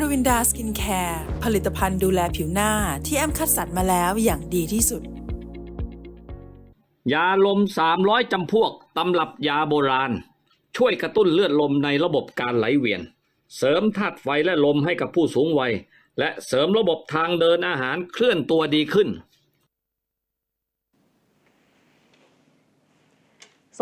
ารวินดาสกินแคร์ ผลิตภัณฑ์ดูแลผิวหน้าที่แอมคัดสรรมาแล้วอย่างดีที่สุด ยาลม 300จำพวก ตำรับยาโบราณ ช่วยกระตุ้นเลือดลมในระบบการไหลเวียน เสริมธาตุไฟและลมให้กับผู้สูงวัย และเสริมระบบทางเดินอาหารเคลื่อนตัวดีขึ้น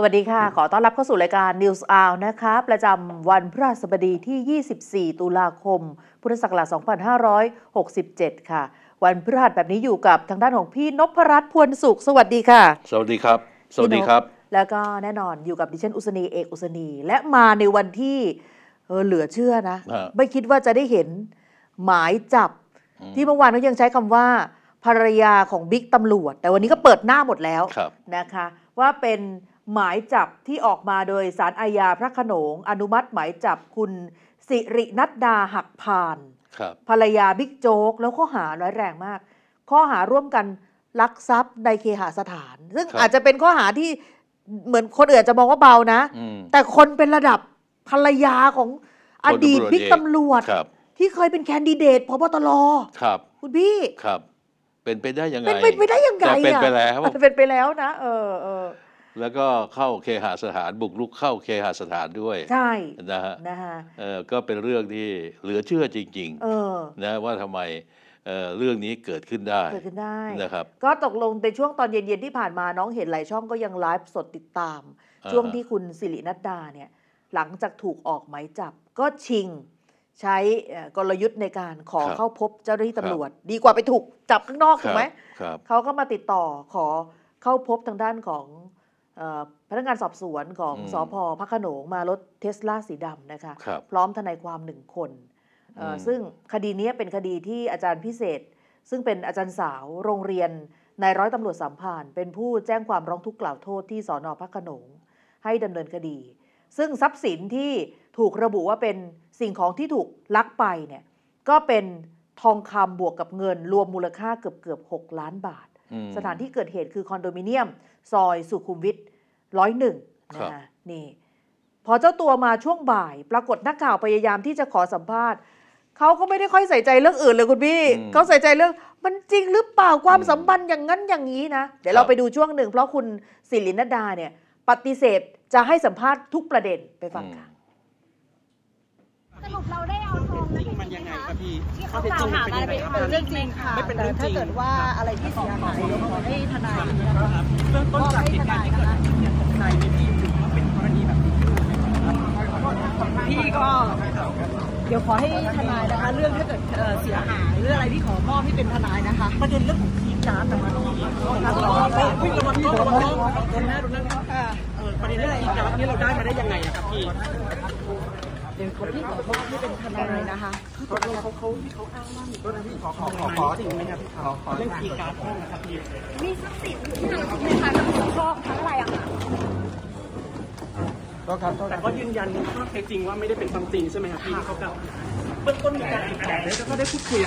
สวัสดีค่ะ ขอต้อนรับเข้าสู่รายการ News Hour นะคะ ประจำวันพฤหัสบดีที่ 24 ตุลาคม พุทธศักราช2567 ค่ะ วันพฤหัสแบบนี้อยู่กับทางด้านของพี่นพรัตน์พวนสุข สวัสดีค่ะ สวัสดีครับ สวัสดีครับ แล้วก็แน่นอนอยู่กับดิฉันอุสนี เอกอุสนี และมาในวันที่เออเหลือเชื่อนะ ไม่คิดว่าจะได้เห็นหมายจับที่เมื่อวานก็ยังใช้คำว่า ภรรยาของบิ๊กตำรวจ แต่วันนี้ก็เปิดหน้าหมดแล้วนะคะว่าเป็นหมายจับที่ออกมาโดยสารอาญาพระขนง อนุมัติหมายจับคุณสิรินัดดา หักพานภรรยาบิ๊กโจ๊กแล้วข้อหาร้ายแรงมาก ข้อหาร่วมกันลักทรัพย์ในเคหสถาน ซึ่งอาจจะเป็นข้อหาที่เหมือนคนอื่นจะมองว่าเบานะ แต่คนเป็นระดับภรรยาของอดีตบิ๊กตำรวจที่เคยเป็นแคนดิเดตพบตรครับ คุณพี่ ครับ เป็นไปได้ยังไงเป็นไปได้ยังไงเป็นไปแล้วเป็นไปแล้วนะ เออเออแล้วก็เข้าเคหสถานบุกรุกเข้าเคหสถานด้วย ใช่นะฮะนะฮะเออก็เป็นเรื่องที่เหลือเชื่อจริงๆออนะว่าทำไมเเรื่องนี้เกิดขึ้นได้เกิดขึ้นได้นะครับ ก็ตกลงในช่วงตอนเย็นๆที่ผ่านมาน้องเห็นหลายช่องก็ยังไลฟ์สดติดตาม ช่วงที่คุณสิรินัดดาเนี่ยหลังจากถูกออกหมายจับ ก็ชิงใช้กลยุทธ์ในการขอเข้าพบเจ้าหน้าที่ตำรวจ ดีกว่าไปถูกจับข้างนอกถูกไหมเขาก็มาติดต่อขอเข้าพบทางด้านของพนักงานสอบสวนของสอพพักขนง มารถเทสลาสีดำนะคะครพร้อมทนายความหนึ่งคนซึ่งคดีนี้เป็นคดีที่อาจารย์พิเศษ ซึ่งเป็นอาจารย์สาวโรงเรียนนายร้อยตำรวจสัมพานเป็นผู้แจ้งความร้องทุกข์กล่าวโทษที่สอนอพักขนงให้ดำเนินคดี ซึ่งทรัพย์สินที่ถูกระบุว่าเป็นสิ่งของที่ถูกลักไปเนี่ยก็เป็นทองคำบวกกับเงินรวมมูลค่าเกือบเกือบ6ล้านบาทสถานที่เกิดเหตุคือคอนโดมิเนียม ซอย สุขุมวิทร้อยหนึ่งนะะนี่พอเจ้าตัวมาช่วงบ่าย ปรากฏนักข่าวพยายามที่จะขอสัมภาษณ์เขาก็ไม่ได้ค่อยใส่ใจเรื่องอื่นเลยคุณพี่เขาใส่ใจเรื่องมันจริงหรือเปล่าความสัมพันธ์อย่างนั้นอย่างนี้นะ เดี๋ยวเราไปดูช่วงหนึ่ง เพราะคุณศิรินดาเนี่ยปฏิเสธจะให้สัมภาษณ์ทุกประเด็นไปฟังค่ะสรุปเราได้ยังไงครับพี่ข้อเท็จจริงเป็นเรื่องจริงค่ะไม่เป็นเรื่องจริงถ้าเกิดว่าอะไรที่เสียหายขอให้ทนายนะครับเรื่องต้นจากเหตุการณ์ที่เกิดขึ้นเนี่ยทนใยไหพี่ถือว่าเป็นกรณีแบบนี้พี่ก็เดี๋ยวขอให้ทนายนะคะเรื่องถ้าเกิดเสียหายหรืออะไรที่ขอมอบให้เป็นทนายนะคะประเด็นเรื่องของทีมการ์ดแต่มาตรงนี้วิ่งรงล้องรวังล้องโดนหน้าโดน้ประเด็นเรื่องอีกอาร์ดนี้เราได้มาได้ยังไงครับพี่วี่สองอที่เป็นทนายนะคะคือตกลงเขาเขาที่เขาอ้างว่ามีตนที่ขอขอขอของไมครับพี่ขอขอเรื่องกีการ์ดห้องนะครับพี่มีทรัพย์สิน่ที่ไหนถไมคะทั้งครอบทั้งอะไรอะค่ะก็ครับแต่ก็ยืนยันข้อเท็จจริงว่าไม่ได้เป็นความจริงใช่ไหมครับพี่เขาเก่าเบื้องต้นมีการติดต่อแล้วก็ได้พูดคุย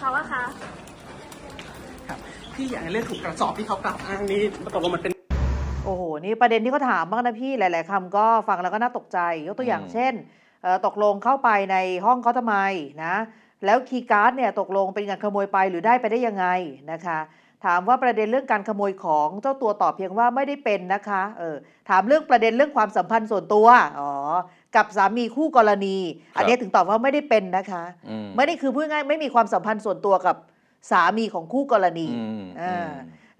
เขาอะคะครับพี่อยากเรื่องถูกกระสอบที่เขากลับอ้างนี้มาตกลงมันเป็น โอ้โหนี่ประเด็นที่เขาถามบ้างนะพี่หลายๆคำก็ฟังแล้วก็น่าตกใจ ยกตัวอย่างเช่นตกลงเข้าไปในห้องเขาทำไมนะ แล้วคีย์การ์ดเนี่ยตกลงเป็นการขโมยไปหรือได้ไปได้ยังไงนะคะ ถามว่าประเด็นเรื่องการขโมยของเจ้าตัวตอบเพียงว่าไม่ได้เป็นนะคะเออถามเรื่องประเด็นเรื่องความสัมพันธ์ส่วนตัว อ๋อกับสามีคู่กรณี อันนี้ถึงตอบว่าไม่ได้เป็นนะคะไม่ได้คือพูดง่ายไม่มีความสัมพันธ์ส่วนตัวกับสามีของคู่กรณี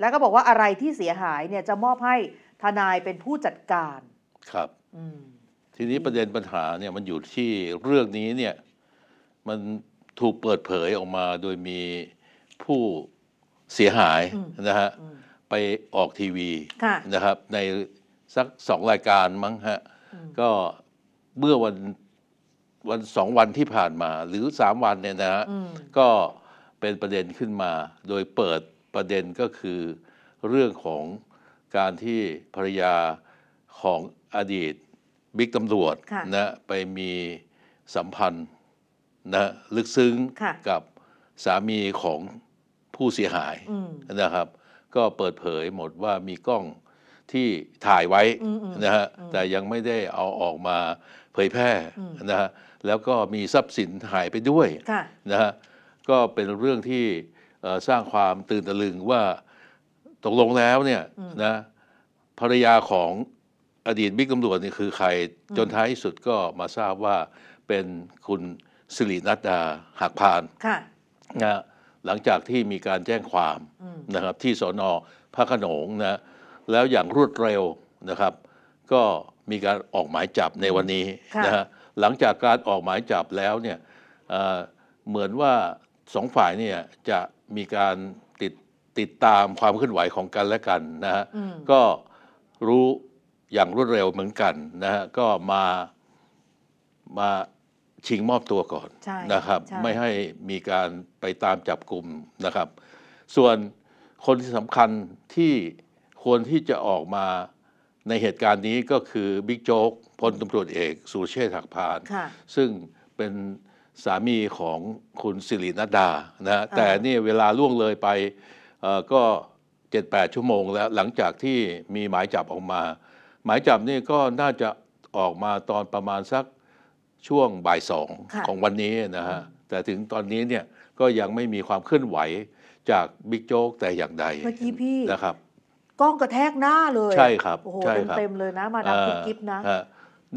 แล้วก็บอกว่าอะไรที่เสียหายเนี่ยจะมอบให้ทนายเป็นผู้จัดการครับทีนี้ประเด็นปัญหาเนี่ยมันอยู่ที่เรื่องนี้เนี่ยมันถูกเปิดเผยออกมาโดยมีผู้เสียหายนะฮะไปออกทีวีนะครับ ในสักสองรายการมั้งฮะก็เมื่อวันวันสองวันที่ผ่านมาหรือสามวันเนี่ยนะฮะ ก็เป็นประเด็นขึ้นมา โดยเปิดประเด็นก็คือเรื่องของการที่ภรรยาของอดีตบิ๊กตำรวจนะ ไปมีสัมพันธ์นะลึกซึ้งกับสามีของผู้เสียหายนะครับ ก็เปิดเผยหมดว่ามีกล้องที่ถ่ายไว้นะฮะแต่ยังไม่ได้เอาออกมาเผยแพร่นะฮะแล้วก็มีทรัพย์สินหายไปด้วยนะฮะก็เป็นเรื่องที่สร้างความตื่นตะลึงว่าตกลงแล้วเนี่ยนะภรรยาของอดีตบิ๊กตำรวจนี่คือใครจนท้ายสุดก็มาทราบว่าเป็นคุณสิรินัตดาหักพานนะหลังจากที่มีการแจ้งความนะครับ ที่สอนอพระขนงนะ แล้วอย่างรวดเร็วนะครับก็มีการออกหมายจับในวันนี้นะฮะหลังจากการออกหมายจับแล้วเนี่ยเหมือนว่าสองฝ่ายเนี่ยจะมีการติดติดตามความเคลื่อนไหวของกันและกันนะฮะก็รู้อย่างรวดเร็วเหมือนกันนะฮะก็มามาชิงมอบตัวก่อนนะครับ ไม่ให้มีการไปตามจับกลุ่มนะครับ ส่วนคนที่สำคัญที่ควรที่จะออกมาในเหตุการณ์นี้ก็คือบิ๊กโจ๊กพลตำรวจเอก สุเชษฐ์หักพานซึ่งเป็นสามีของคุณสิรินดดานะแต่นี่เวลาล่วงเลยไปก็เจ็ดแปดชั่วโมงแล้ว หลังจากที่มีหมายจับออกมา หมายจับนี่ก็น่าจะออกมาตอนประมาณสักช่วงบ่ายสองของวันนี้นะฮะ แต่ถึงตอนนี้เนี่ยก็ยังไม่มีความเคลื่อนไหวจากบิ๊กโจ๊กแต่อย่างใด เมื่อกี้พี่นะครับกล้องกระแทกหน้าเลย ใช่ครับโอ้โหเต็มเต็มเลยนะมาดามคุณกกิต์นะ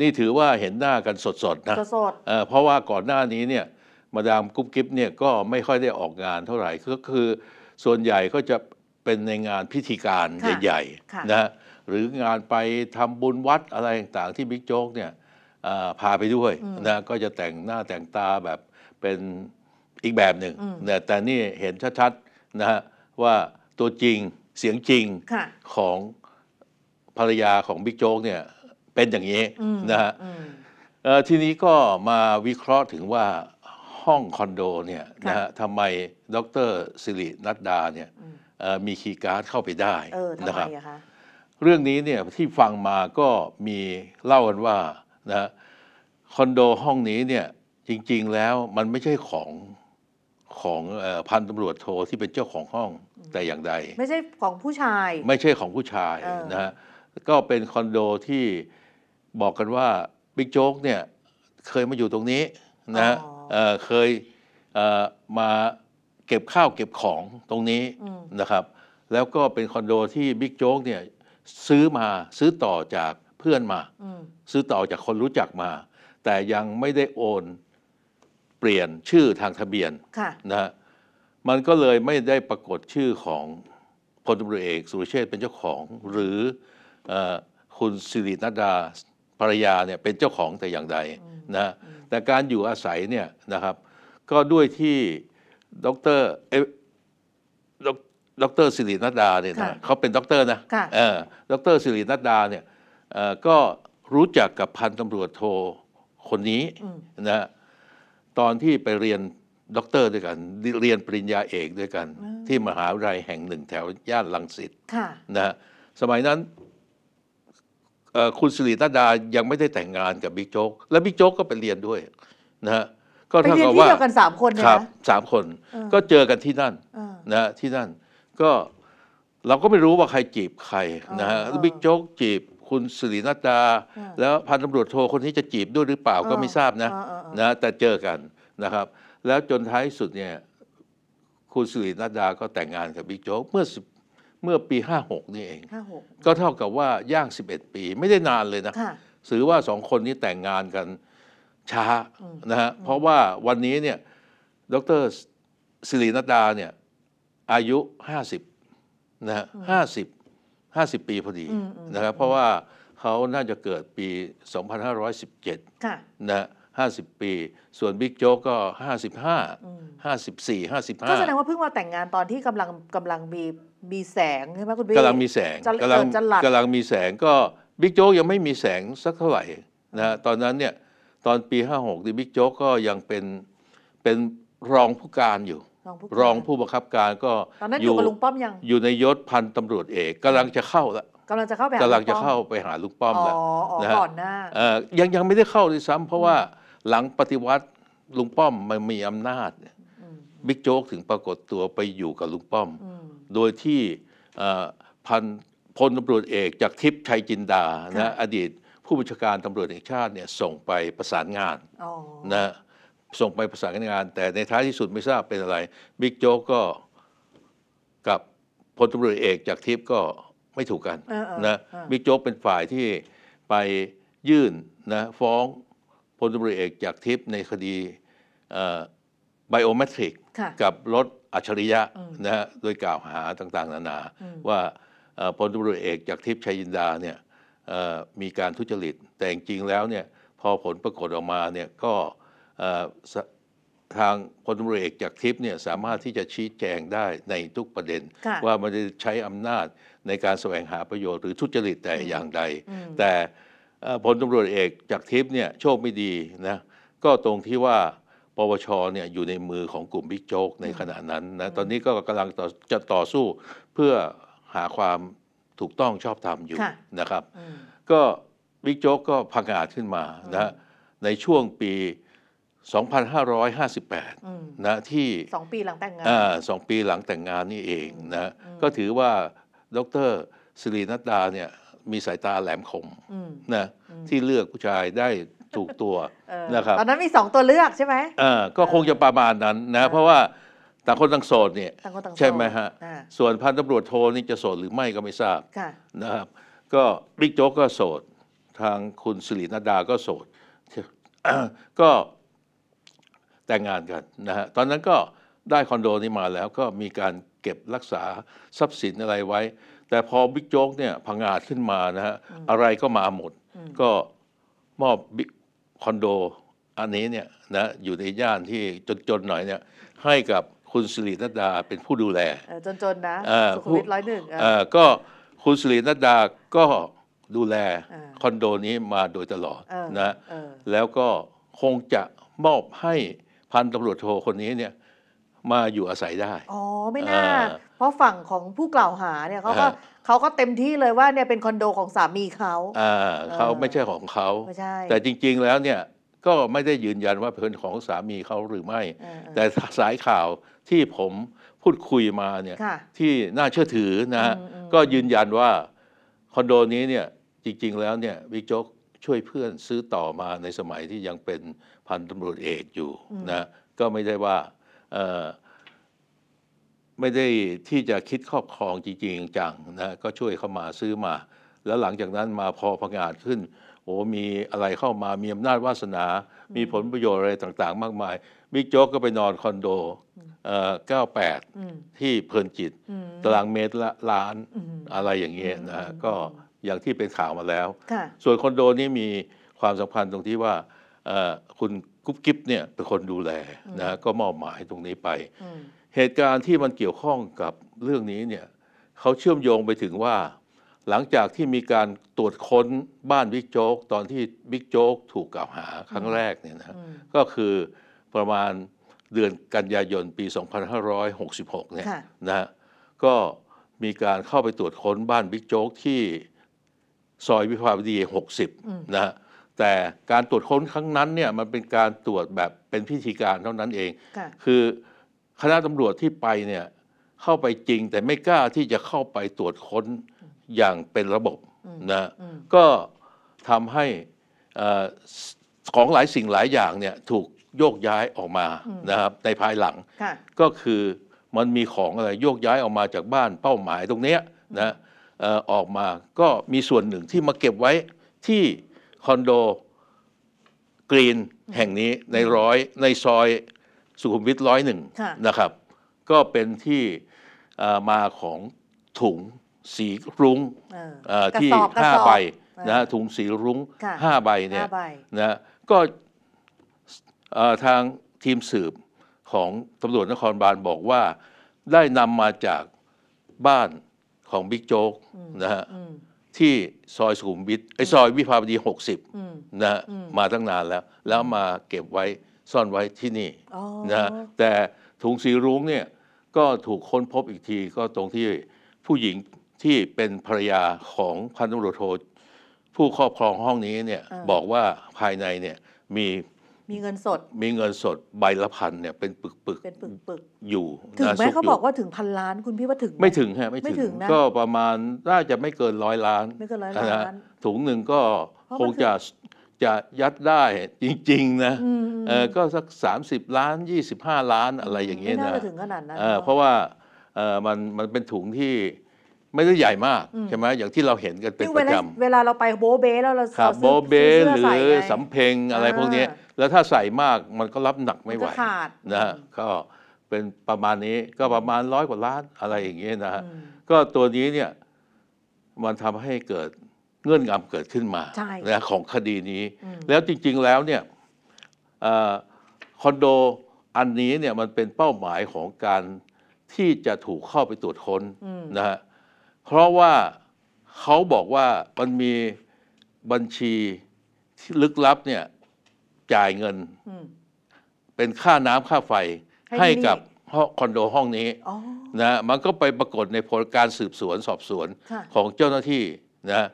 นี่ถือว่าเห็นหน้ากันสดๆนะสดเพราะว่าก่อนหน้านี้เนี่ยมาดามกุ๊บกิ๊บเนี่ยก็ไม่ค่อยได้ออกงานเท่าไหร่ก็คือ ส่วนใหญ่ก็จะเป็นในงานพิธีการใหญ่ๆนะหรืองานไปทำบุญวัดอะไรต่างๆ ที่บิ๊กโจ๊กเนี่ยพาไปด้วยนะก็จะแต่งหน้าแต่งตาแบบเป็นอีกแบบหนึ่งนะแต่นี่เห็นชัดๆนะฮะว่าตัวจริงเสียงจริงของภรรยาของบิ๊กโจ๊กเนี่ยเป็นอย่างนี้นะฮะทีนี้ก็มาวิเคราะห์ถึงว่าห้องคอนโดเนี่ยนะฮะทำไมดรสิรินัดดาเนี่ยมีคีย์การ์ดเข้าไปได้นะครับ เรื่องนี้เนี่ยที่ฟังมาก็มีเล่ากันว่านะคอนโดห้องนี้เนี่ยจริง ๆแล้วมันไม่ใช่ของของพันตำรวจโทที่เป็นเจ้าของห้องแต่อย่างใดไม่ใช่ของผู้ชาย ไม่ใช่ของผู้ชายนะฮะก็เป็นคอนโดที่บอกกันว่าบิ๊กโจ๊กเนี่ยเคยมาอยู่ตรงนี้นะเคยมาเก็บข้าวเก็บของตรงนี้นะครับ แล้วก็เป็นคอนโดที่บิ๊กโจ๊กเนี่ยซื้อมาซื้อต่อจากเพื่อนมาซื้อต่อจากคนรู้จักมา แต่ยังไม่ได้โอนปลี่ยนชื่อทางทะเบียนนะฮะมันก็เลยไม่ได้ปรากฏชื่อของพลตรเอกสุรเชษเป็นเจ้าของหรือคุณสิรินดาภรรยาเนี่ยเป็นเจ้าของแต่อย่างใดนะแต่การอยู่อาศัยเนี่ยนะครับ ก็ด้วยที่ดรเอดรสิรินดาเนี่ยนะเขาเป็นด็อกเตอร์นะด็อกเตอร์สิรินดดาเนี่ยก็รู้จักกับพันตำรวจโทคนนี้นะตอนที่ไปเรียนด็อกเตอร์ด้วยกัน เรียนปริญญาเอกด้วยกัน ที่มหาวิทยาลัยแห่งหนึ่งแถวย่านลังสิตนะสมัยนั้น คุณสิริตาดายังไม่ได้แต่งงานกับบิ๊กโจ๊กและบิ๊กโจ๊กก็ไปเรียนด้วยนะฮะก็เท่ากับว่าร่กันสามคนครับสามคน ก็เจอกันที่นั่นนะที่นั่น ก็เราก็ไม่รู้ว่าใครจีบใครนะฮะบิ๊กโจ๊กจีบคุณสิรินาตดาแล้วพันตำรวจโทคนนี้จะจีบด้วยหรือเปล่าก็ไม่ทราบนะนะ แต่เจอกันนะครับ แล้วจนท้ายสุดเนี่ยคุณสิรินาตดาก็แต่งงานกับบิ๊กโจ๊กเมื่อเมื่อปี 56 นี่เอง ก็เท่ากับว่าย่าง 11 ปีไม่ได้นานเลยนะถือว่าสองคนนี้แต่งงานกันช้านะฮะเพราะว่าวันนี้เนี่ยดรสิรินาตดาเนี่ยอายุ 50นะฮะห้าสิบห้าสิบปีพอดีนะครับเพราะว่าเขาน่าจะเกิดปีสองพันห้้ารอยสิบเจ็ดนะห้าสิบปี ส่วนบิ๊กโจ๊กก็หหหห้้้้าาาาสสสิิบบี่สิบห้าก็แสดงว่าเพิ่งมาแต่งงานตอนที่กำลังกำลังมีมีแสงใช่ไหมคุณบิ๊กกำลังมีแสงกำลังกำลังมีแสงก็บิ๊กโจ๊กยังไม่มีแสงสักเท่าไหร่นะตอนนั้นเนี่ยตอนปีห้าหกดิบิ๊กโจ๊กก็ยังเป็นเป็นรองผู้การอยู่รองผู้บังคับการก็อนนั้นอยู่กับลุงป้อมยังอยู่ในยศพันตำรวจเอกกำลังจะเข้าละกำลังจะเข้าไปกำลังจะเข้าไปหาลุงป้อมแล้วก่อนหน้ายังยังไม่ได้เข้าเลยซ้ำเพราะว่าหลังปฏิวัติลุงป้อมมันมีอำนาจบิ๊กโจ๊กถึงปรากฏตัวไปอยู่กับลุงป้อม โดยที่พันพลตำรวจเอกจากทิพย์ชัยจินดานะอดีตผู้บัญชาการตำรวจแห่งชาติเนี่ยส่งไปประสานงานนะส่งไปประสานงานแต่ในท้ายที่สุดไม่ทราบเป็นอะไรบิ๊กโจ๊กก็กับพลตำรวจเอกจากทิพย์ก็ไม่ถูกกันนะบิ๊กโจ๊กเป็นฝ่ายที่ไปยื่นนะฟ้องพลตำรวจเอกจากทิพย์ในคดีไบโอเมตริกกับรถอัจฉริยะนะฮะโดยกล่าวหาต่าง ๆ นานา ว่าพลตำรวจเอกจากทิพย์ชัยยินดาเนี่ยมีการทุจริต แต่จริงแล้วเนี่ยพอผลปรากฏออกมาเนี่ยก็ทางพลตำรเอกจากทิพย์เนี่ย สามารถที่จะชี้แจงได้ในทุกประเด็น ว่ามันจะใช้อำนาจในการแสวงหาประโยชน์หรือทุจริตแต่อย่างใดแต่พลตำรเอกจากทิพย์เนี่ยโชคไม่ดีนะก็ตรงที่ว่าปวชเนี่ยอยู่ในมือของกลุ่มบิ๊กโจ๊กในขณะนั้นนะตอนนี้ก็กำลังจะต่อสู้เพื่อหาความถูกต้องชอบธรรมอยู่นะครับ ก็บิ๊กโจ๊กก็พังอาจขึ้นมานะในช่วงปี2558 นะ ที่สองปีหลังแต่งงานอ่าสองปีหลังแต่งงานนี่เองนะ ก็ถือว่าดรสิรินัตดาเนี่ยมีสายตาแหลมคมนะที่เลือกผู้ชายได้ถูกตัวนะครับตอนนั้นมีสองตัวเลือกใช่ไหมอ่าก็คงจะประมาณนั้นนะ เพราะว่าต่างคนต่างโสดเนี่ยใช่ไหมฮะ ส่วนพันตำรวจโทนี่จะโสดหรือไม่ก็ไม่ทราบนะครับ ก็บิ๊กโจ๊กก็โสดทางคุณสิรินัตดาก็โสดก็แต่งงานกันนะฮะ ตอนนั้นก็ได้คอนโดนี้มาแล้วก็มีการเก็บรักษาทรัพย์สินอะไรไว้ แต่พอบิ๊กโจ๊กเนี่ยพังอาจขึ้นมานะฮะ อะไรก็มาหมด ก็มอบคอนโดอันนี้เนี่ยนะอยู่ใน ย่านที่จน ๆ หน่อยเนี่ย ให้กับคุณสิรินัดดาเป็นผู้ดูแลจน ๆ นะสุขุมวิทร้อยหนึ่งก็คุณสิรินัดดาก็ดูแลคอนโดนี้มาโดยตลอดนะแล้วก็คงจะมอบให้พันตำรวจโทคนนี้เนี่ยมาอยู่อาศัยได้ อ๋อไม่น่า เพราะฝั่งของผู้กล่าวหาเนี่ยเขาก็เขาก็เต็มที่เลยว่าเนี่ยเป็นคอนโดของสามีเขาอ่าเขาไม่ใช่ของเขาแต่จริงๆแล้วเนี่ยก็ไม่ได้ยืนยันว่าเป็นของสามีเขาหรือไม่ แต่สายข่าวที่ผมพูดคุยมาเนี่ยที่น่าเชื่อถือนะฮะก็ยืนยันว่า คอนโดนี้เนี่ยจริงๆแล้วเนี่ยวิกโจ๊กช่วยเพื่อนซื้อต่อมาในสมัยที่ยังเป็นพันตำรวจเอกอยู่นะก็ไม่ได้ว่าไม่ได้ที่จะคิดครอบครองจริง ๆจังนะก็ช่วยเข้ามาซื้อมา แล้วหลังจากนั้นมาพอพังอาจขึ้น โอ้มีอะไรเข้ามามีอำนาจวาสนา มีผลประโยชน์อะไรต่างๆ มากมายบิ๊กโจ๊กก็ไปนอนคอนโด98ที่เพลินจิตตารางเมตรละล้านอะไรอย่างเงี้ยนะก็อย่างที่เป็นข่าวมาแล้ว ส่วนคอนโดนี้มีความสัมพันธ์ตรงที่ว่าคุณกุ๊บกิ๊บเนี่ยเป็นคนดูแลนะก็มอบหมายตรงนี้ไปเหตุการณ์ที่มันเกี่ยวข้องกับเรื่องนี้เนี่ยเขาเชื่อมโยงไปถึงว่า หลังจากที่มีการตรวจค้นบ้านบิ๊กโจ๊กตอนที่บิ๊กโจ๊กถูกกล่าวหาครั้งแรกเนี่ยนะก็คือประมาณเดือนกันยายนปี 2566เนี่ยนะก็มีการเข้าไปตรวจค้นบ้านบิ๊กโจ๊กที่ซอยวิภาวดี60 นะฮะแต่การตรวจค้นครั้งนั้นเนี่ยมันเป็นการตรวจแบบเป็นพิธีการเท่านั้นเอง คือคณะตำรวจที่ไปเนี่ยเข้าไปจริงแต่ไม่กล้าที่จะเข้าไปตรวจค้นอย่างเป็นระบบนะก็ทำให้อของหลายสิ่งหลายอย่างเนี่ยถูกโยกย้ายออกมานะครับในภายหลัง ก็คือมันมีของอะไรโยกย้ายออกมาจากบ้านเป้าหมายตรงเนี้ยนะออออกมาก็มีส่วนหนึ่งที่มาเก็บไว้ที่คอนโดกรีนแห่งนี้ในร้อยในซอยสุขุมวิทร้อยหนึ่งนะครับ ก็เป็นที่มาของถุงสีรุ้งที่ห้าใบนะถุงสีรุ้งห้าใบเนี่ยนะก็ทางทีมสืบของตำรวจนครบาลบอกว่าได้นำมาจากบ้านของบิ๊กโจ๊กนะฮะที่ซอยสุขุมวิทไอซอยวิภาวดี60นะนะมาตั้งนานแล้วแล้วมาเก็บไว้ซ่อนไว้ที่นี่นะแต่ถุงสีรุ้งเนี่ยก็ถูกค้นพบอีกทีก็ตรงที่ผู้หญิงที่เป็นภรรยาของพันธุรโทผู้ครอบครองห้องนี้เนี่ยบอกว่าภายในเนี่ยมีมีเงินสด มีเงินสดใบละพันเนี่ยเป็นปึกปึกเป็นปึกปึกอยู่ถึงไหมเขาบอกว่าถึงพันล้านคุณพี่ว่าถึงไม่ถึงฮะไม่ถึงก็ประมาณ น่าจะไม่เกินร้อยล้านไม่เกินร้อยล้านถุงหนึ่งก็คงจะจะยัดได้จริงๆนะก็สัก 30 ล้าน 25 ล้านอะไรอย่างเงี้ยนะไม่น่าจะถึงขนาดนั้นเพราะว่ามันมันเป็นถุงที่ไม่ได้ใหญ่มากใช่ไหมอย่างที่เราเห็นกันเป็นประจำเวลาเราไปโบเบ้แล้วเราโบเบ้หรือสำเพ็งอะไรพวกนี้แล้วถ้าใส่มากมันก็รับหนักไม่ไหวนะฮะก็เป็นประมาณนี้ก็ประมาณร้อยกว่าล้านอะไรอย่างเงี้ยนะฮะก็ตัวนี้เนี่ยมันทำให้เกิดเงื่อนงำเกิดขึ้นมานะของคดีนี้ แล้วจริง ๆ แล้วเนี่ยคอนโดอันนี้เนี่ยมันเป็นเป้าหมายของการที่จะถูกเข้าไปตรวจค้นนะฮะเพราะว่าเขาบอกว่ามันมีบัญชีลึกลับเนี่ยจ่ายเงินเป็นค่าน้ำค่าไฟให้กับคอนโดห้องนี้นะมันก็ไปปรากฏในผลการสืบสวนสอบสวนของเจ้าหน้าที่นะ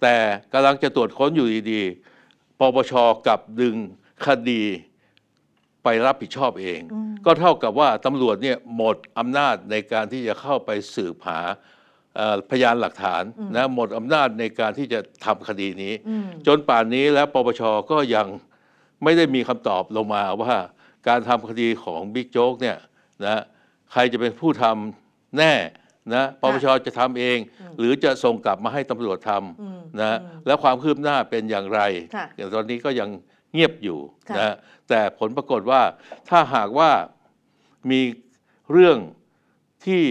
แต่กำลังจะตรวจค้นอยู่ดี ๆ ปปชกับดึงคดีไปรับผิดชอบเอง ก็เท่ากับว่าตำรวจเนี่ยหมดอำนาจในการที่จะเข้าไปสืบหาพยานหลักฐานนะหมดอำนาจในการที่จะทำคดีนี้ จนป่านนี้แล้วปปชก็ยังไม่ได้มีคำตอบลงมาว่าการทำคดีของบิ๊กโจ๊กเนี่ยนะใครจะเป็นผู้ทำแน่นะปปชจะทำเอง หรือจะส่งกลับมาให้ตำรวจทำนะแล้วความคืบหน้าเป็นอย่างไรอย่างตอนนี้ก็ยังเงียบอยู่นะแต่ผลปรากฏว่าถ้าหากว่ามีเรื่องที่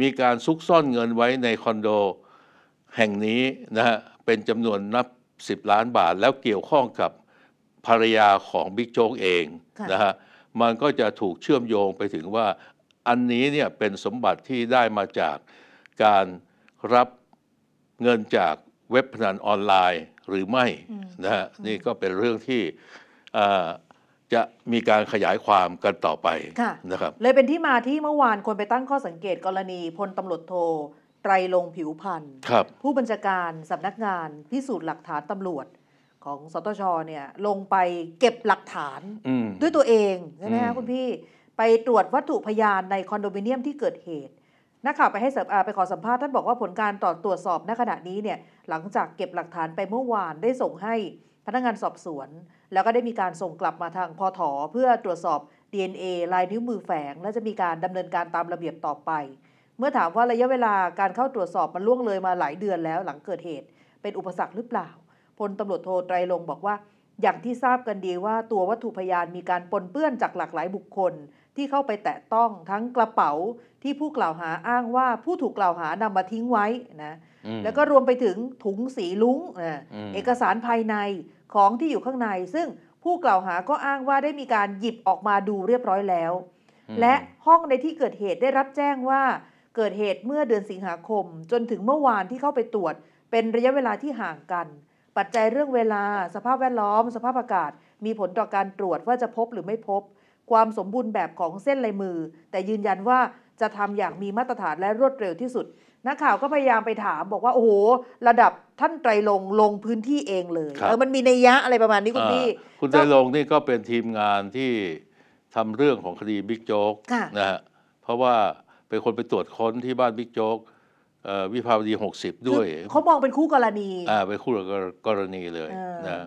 มีการซุกซ่อนเงินไว้ในคอนโดแห่งนี้นะฮะเป็นจำนวนนับ 10 ล้านบาทแล้วเกี่ยวข้องกับภรรยาของบิ๊กโจ๊กเองนะฮะมันก็จะถูกเชื่อมโยงไปถึงว่า อันนี้เนี่ยเป็นสมบัติที่ได้มาจากการรับเงินจากเว็บพนันออนไลน์หรือไม่นะฮะนี่ก็เป็นเรื่องที่ จะมีการขยายความกันต่อไปนะครับเลยเป็นที่มาที่เมื่อวานคนไปตั้งข้อสังเกตกรณี พลตำรวจโทไตรลงผิวพันธ์ผู้บัญชาการสำนักงานพิสูจน์หลักฐานตำรวจของสตชเนี่ยลงไปเก็บหลักฐานด้วยตัวเอง ใช่ไหมคะคุณพี่ไปตรวจวัตถุพยานในคอนโดมิเนียมที่เกิดเหตุนักข่าวไปให้ไปขอสัมภาษณ์ ท่านบอกว่าผลการต่อตรวจสอบณขณะนี้เนี่ยหลังจากเก็บหลักฐานไปเมื่อวานได้ส่งให้พนักงานสอบสวน แล้วก็ได้มีการส่งกลับมาทางพอถอเพื่อตรวจสอบ DNA ลายนิ้วมือแฝงและจะมีการดำเนินการตามระเบียบต่อไป เมื่อถามว่าระยะเวลาการเข้าตรวจสอบมันล่วงเลยมาหลายเดือนแล้ว หลังเกิดเหตุเป็นอุปสรรคหรือเปล่าพลตำรวจโทไตรลงบอกว่า อย่างที่ทราบกันดีว่า ตัววัตถุพยานมีการปนเปื้อนจากหลากหลายบุคคล ที่เข้าไปแตะต้องทั้งกระเป๋าที่ผู้กล่าวหาอ้างว่าผู้ถูกกล่าวหานำมาทิ้งไว้นะแล้วก็รวมไปถึงถุงสีลุ้งเอกสารภายในของที่อยู่ข้างใน ซึ่งผู้กล่าวหาก็อ้างว่าได้มีการหยิบออกมาดูเรียบร้อยแล้ว และห้องในที่เกิดเหตุได้รับแจ้งว่า เกิดเหตุเมื่อเดือนสิงหาคม จนถึงเมื่อวานที่เข้าไปตรวจเป็นระยะเวลาที่ห่างกันปัจจัยเรื่องเวลาสภาพแวดล้อมสภาพอากาศมีผลต่อการตรวจว่าจะพบหรือไม่พบ ความสมบูรณ์แบบของเส้นลายมือ แต่ยืนยันว่าจะทำอย่างมีมาตรฐานและรวดเร็วที่สุด นักข่าวก็พยายามไปถามบอกว่าโอ้โห ระดับท่านไตรลงลงพื้นที่เองเลยเออมันมีนัยยะอะไรประมาณนี้คุณพี่ คุณไตรลงนี่ก็เป็นทีมงานที่ ทำเรื่องของคดีบิ๊กโจ๊กนะฮะเพราะว่าเป็นคนไปตรวจค้นที่บ้านบิ๊กโจ๊กวิภาวดี 60 ด้วย เขามองเป็นคู่กรณี อ่าเป็นคู่กรณีเลยนะ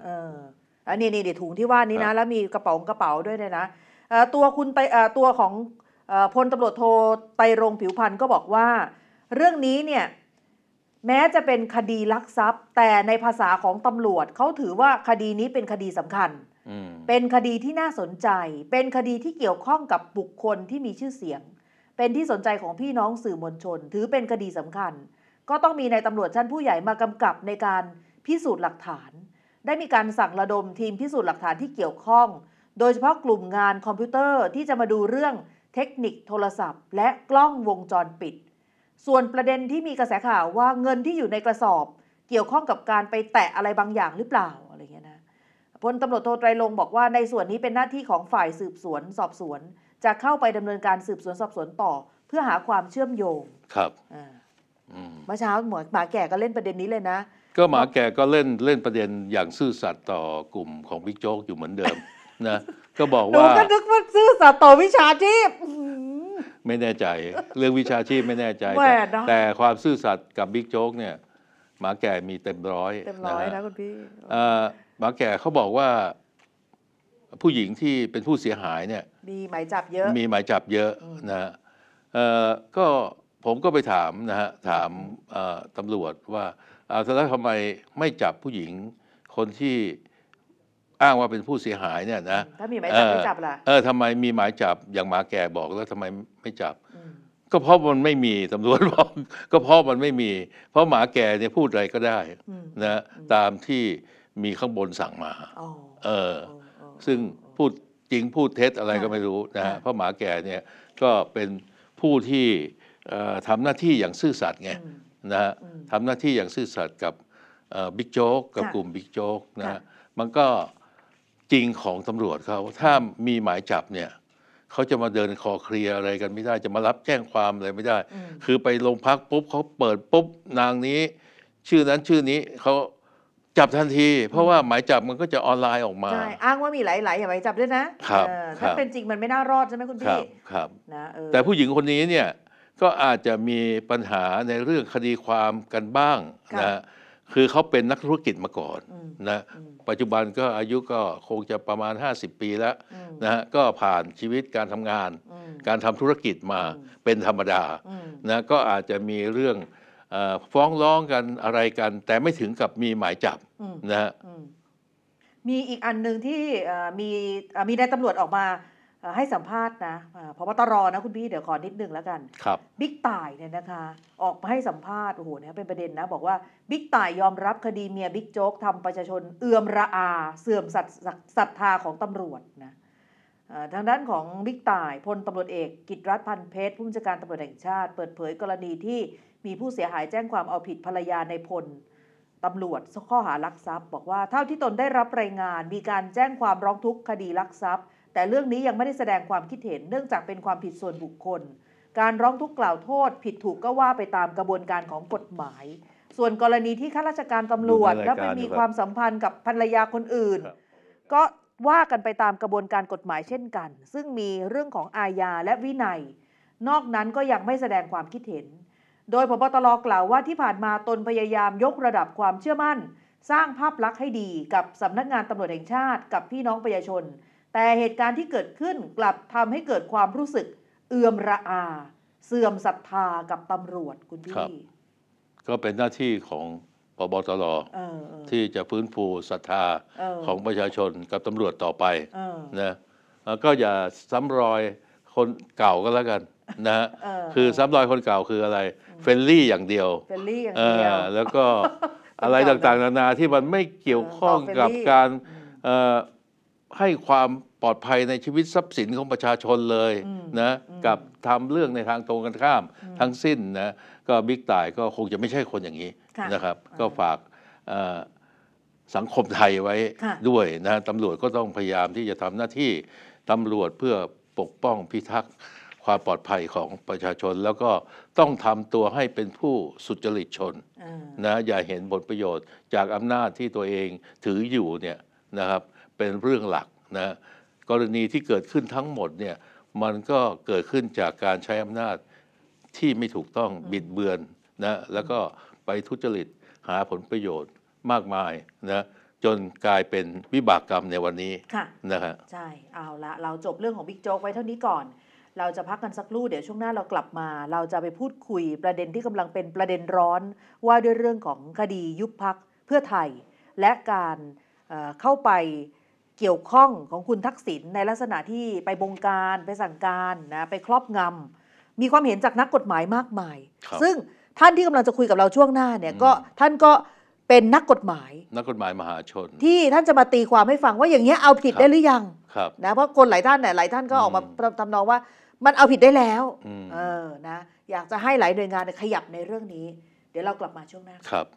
อันนี้นี่เดี๋ยวถุงที่ว่านี้นะแล้วมีกระเป๋ากระเป๋าด้วยเนี่ยนะตัวคุณไปตัวของพลตำรวจโทไตรงผิวพันธ์ก็บอกว่า เรื่องนี้เนี่ยแม้จะเป็นคดีลักทรัพย์ แต่ในภาษาของตำรวจเขาถือว่าคดีนี้เป็นคดีสำคัญเป็นคดีที่น่าสนใจเป็นคดีที่เกี่ยวข้องกับบุคคลที่มีชื่อเสียงเป็นที่สนใจของพี่น้องสื่อมวลชน ถือเป็นคดีสำคัญ ก็ต้องมีนายตำรวจชั้นผู้ใหญ่มากำกับในการพิสูจน์หลักฐาน ได้มีการสั่งระดมทีมพิสูจน์หลักฐานที่เกี่ยวข้อง โดยเฉพาะกลุ่มงานคอมพิวเตอร์ที่จะมาดูเรื่องเทคนิคโทรศัพท์ และกล้องวงจรปิด ส่วนประเด็นที่มีกระแสข่าวว่าเงินที่อยู่ในกระสอบ เกี่ยวข้องกับการไปแตะอะไรบางอย่างหรือเปล่าอะไรเงี้ยนะพลตำรวจโทไตรลงบอกว่า ในส่วนนี้เป็นหน้าที่ของฝ่ายสืบสวน สอบสวนจะเข้าไปดำเนินการสืบสวนสอบสวนต่อเพื่อหาความเชื่อมโยงครับเมื่อเช้าหมอหมาแก่ก็เล่นประเด็นนี้เลยนะก็หมาแก่ก็เล่นเล่นประเด็นอย่างซื่อสัตย์ต่อกลุ่มของบิ๊กโจ๊กอยู่เหมือนเดิมนะก็บอกว่าก็นึกว่าซื่อสัตย์ต่อวิชาชีพไม่แน่ใจเรื่องวิชาชีพไม่แน่ใจ แต่ความซื่อสัตย์กับบิ๊กโจ๊กเนี่ย หมาแก่มีเต็มร้อยเต็มร้อยนะคุณพี่หมาแก่เขาบอกว่าผู้หญิงที่เป็นผู้เสียหายเนี่ย มีหมายจับเยอะ มีหมายจับเยอะนะฮะเออก็ผมก็ไปถามนะฮะถามตำรวจว่าเอาแล้วทำไมไม่จับผู้หญิง คนที่อ้างว่าเป็นผู้เสียหายเนี่ย นะถ้ามีหมายจับไม่จับล่ะเออทำไมมีหมายจับ อย่างหมาแก่บอก แล้วทำไมไม่จับ ก็เพราะมันไม่มีตำรวจบอกก็เพราะมันไม่มี เพราะหมาแก่เนี่ยพูดอะไรก็ได้นะตามที่มีข้างบนสั่งมาเออซึ่งพูด จริงพูดเท็จอะไรก็ไม่รู้นะฮะพระหมาแก่เนี่ย ก็เป็นผู้ที่ทำหน้าที่อย่างซื่อสัตย์ไงนะฮะทำหน้าที่อย่างซื่อสัตย์กับบิ๊กโจ๊กกับกลุ่มบิ๊กโจ๊กนะฮะมันก็จริงของตำรวจเขาถ้ามีหมายจับเนี่ยเขาจะมาเดินคอเคลียอะไรกันไม่ได้จะมารับแจ้งความอะไรไม่ได้ คือไปโรงพักปุ๊บเขาเปิดปุ๊บนางนี้ ชื่อนั้นชื่อนี้เขาจับทันที เพราะว่าหมายจับมันก็จะออนไลน์ออกมาใช่อ้างว่ามีหลายๆหมายจับด้วยนะครับถ้าเป็นจริงมันไม่น่ารอดใช่ไหมคุณพี่ ครับนะแต่ผู้หญิงคนนี้เนี่ยก็อาจจะมีปัญหาในเรื่องคดีความกันบ้างนะคือเขาเป็นนักธุรกิจมาก่อนนะปัจจุบันก็อายุก็คงจะประมาณ 50 ปีแล้วนะฮะก็ผ่านชีวิตการทำงานการทำธุรกิจมาเป็นธรรมดานะก็อาจจะมีเรื่องฟ้องร้องกันอะไรกัน แต่ไม่ถึงกับมีหมายจับนะฮะมีอีกอันหนึ่งที่มีมีนายตำรวจออกมาให้สัมภาษณ์นะพบตรนะคุณพี่เดี๋ยวขอนิดนึงแล้วกันครับ บิ๊กต่ายเนี่ยนะคะ ออกมาให้สัมภาษณ์โอ้โหเนี่ยเป็นประเด็นนะ บอกว่าบิ๊กต่ายยอมรับคดีเมียบิ๊กโจ๊กทำประชาชน เอื่อมระอาเสื่อมศรัทธาของตำรวจนะทางด้านของบิ๊กต่ายพลตำรวจเอกกิตรัตพันเพชรผู้บัญชาการตำรวจแห่งชาติเปิดเผยกรณีที่มีผู้เสียหายแจ้งความเอาผิดภรรยาในพล ตำรวจข้อหารักทรัพย์ บอกว่าเท่าที่ตนได้รับรายงาน มีการแจ้งความร้องทุกข์คดีลักทรัพย์ แต่เรื่องนี้ยังไม่ได้แสดงความคิดเห็น เนื่องจากเป็นความผิดส่วนบุคคล การร้องทุกข์กล่าวโทษ ผิดถูกก็ว่าไปตามกระบวนการของกฎหมาย ส่วนกรณีที่ข้าราชการตำรวจ แล้วไปมีความสัมพันธ์กับภรรยาคนอื่น ก็ว่ากันไปตามกระบวนการกฎหมายเช่นกัน ซึ่งมีเรื่องของอาญาและวินัย นอกนั้นก็ยังไม่แสดงความคิดเห็นโดยพบตรกล่าวว่าที่ผ่านมาตนพยายามยกระดับความเชื่อมั่น สร้างภาพลักษณ์ให้ดีกับสำนักงานตำรวจแห่งชาติ กับพี่น้องประชาชน แต่เหตุการณ์ที่เกิดขึ้นกลับทำให้เกิดความรู้สึก เอื่อมระอา เสื่อมศรัทธากับตำรวจคุณพี่ ก็เป็นหน้าที่ของพบตรที่จะฟื้นฟูศรัทธาของประชาชนกับตำรวจต่อไปนะก็อย่าซ้ารอยคนเก่าก็แล้วกัน นะ คือซ้ำรอยคนเก่าคืออะไรเฟลลี่อย่างเดียวเฟนลี่อย่างเดียว แล้วก็อะไรต่าง ๆ นานาที่มันไม่เกี่ยวข้องกับการให้ความปลอดภัยในชีวิตทรัพย์สินของประชาชนเลยนะ กับทำเรื่องในทางตรงกันข้ามทั้งสิ้นนะ ก็บิ๊กต่ายก็คงจะไม่ใช่คนอย่างนี้นะครับ ก็ฝากสังคมไทยไว้ด้วยนะตำรวจก็ต้องพยายามที่จะทำหน้าที่ตำรวจเพื่อปกป้องพิทักษ์ความปลอดภัยของประชาชน แล้วก็ต้องทำตัวให้เป็นผู้สุจริตชนนะอย่าเห็นผลประโยชน์จากอำนาจที่ตัวเองถืออยู่เนี่ยนะครับเป็นเรื่องหลักนะกรณีที่เกิดขึ้นทั้งหมดเนี่ยมันก็เกิดขึ้นจากการใช้อำนาจที่ไม่ถูกต้องบิดเบือนนะแล้วก็ไปทุจริตหาผลประโยชน์มากมายนะจนกลายเป็นวิบากกรรมในวันนี้ะนะครับใช่เอาละเราจบเรื่องของบิ๊กโจ๊กไว้เท่านี้ก่อน เราจะพักกันสักรู่เดี๋ยวช่วงหน้าเรากลับมา เราจะไปพูดคุยประเด็นที่กำลังเป็นประเด็นร้อนว่าด้วยเรื่องของคดียุบพักเพื่อไทย และการเเข้าไปเกี่ยวข้องของคุณทักษิณในลักษณะที่ไปบงการไปสั่งการนะไปครอบงำ มีความเห็นจากนักกฎหมายมากมาย ซึ่งท่านที่กำลังจะคุยกับเราช่วงหน้าเนี่ยก็ท่านก็เป็นนักกฎหมายนักกฎหมายมหาชน ที่ท่านจะมาตีความให้ฟังว่าอย่างเงี้ยเอาผิดได้หรือยังครับนะเพราะคนหลายท่านเนี่ยหลายท่านก็ออกมาทำนองว่ามันเอาผิดได้แล้วเออนะ อยากจะให้หลายหน่วยงานขยับในเรื่องนี้ เดี๋ยวเรากลับมาช่วงหน้าครับ